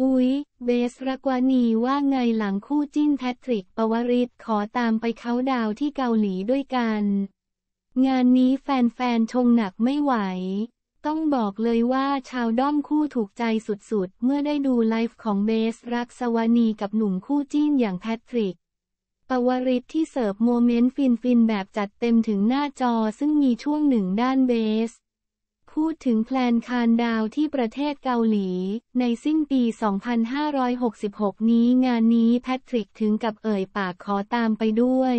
อุ๊ย เบสรักวานีว่าไงหลังคู่จิ้นแพทริกปวริศขอตามไปเขาดาวที่เกาหลีด้วยกัน งานนี้แฟนๆชงหนักไม่ไหว ต้องบอกเลยว่าชาวด้อมคู่ถูกใจสุดๆ เมื่อได้ดูไลฟ์ของเบสรักสวานีกับหนุ่มคู่จิ้นอย่างแพทริก ปวริศที่เสิร์ฟโมเมนต์ฟินๆ แบบจัดเต็มถึงหน้าจอซึ่งมีช่วงหนึ่งด้านเบสพูดถึงแพลนคานดาวที่ประเทศเกาหลี ในสิ้นปี 2566 นี้งานนี้แพทริกถึงกับเอ่ยปากขอตามไปด้วย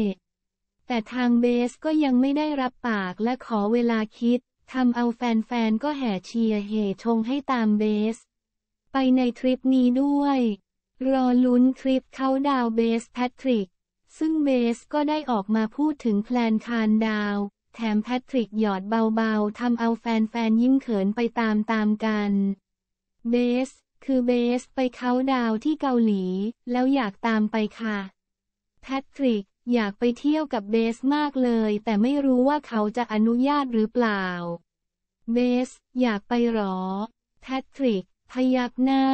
แต่ทางเบสก็ยังไม่ได้รับปากและขอเวลาคิดทำเอาแฟน ๆ ก็แห่เชียร์เฮชงให้ตามเบส ไปในทริปนี้ด้วย รอลุ้นทริปเขาดาวเบสแพทริก ซึ่งเบสก็ได้ออกมาพูดถึงแพลนคานดาวแถมแพทริก หยอดเบา ๆทำเอาแฟน ๆ ยิ้มเขินไปตามๆกัน เบสคือเบสไปเขาดาวที่เกาหลี แล้วอยากตามไปค่ะ แพทริก อยากไปเที่ยวกับเบสมากเลยแต่ไม่รู้ว่าเขาจะอนุญาตหรือเปล่า เบส อยากไปหรอ แพทริก พยักหน้า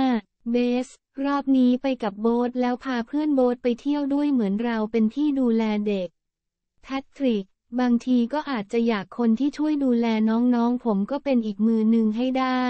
เบส รอบนี้ไปกับโบ๊ทแล้วพาเพื่อนโบ๊ทไปเที่ยวด้วยเหมือนเราเป็นที่ดูแลเด็ก แพทริกบางทีก็อาจจะอยากคนที่ช่วยดูแลน้องๆผมก็เป็นอีกมือหนึ่งให้ได้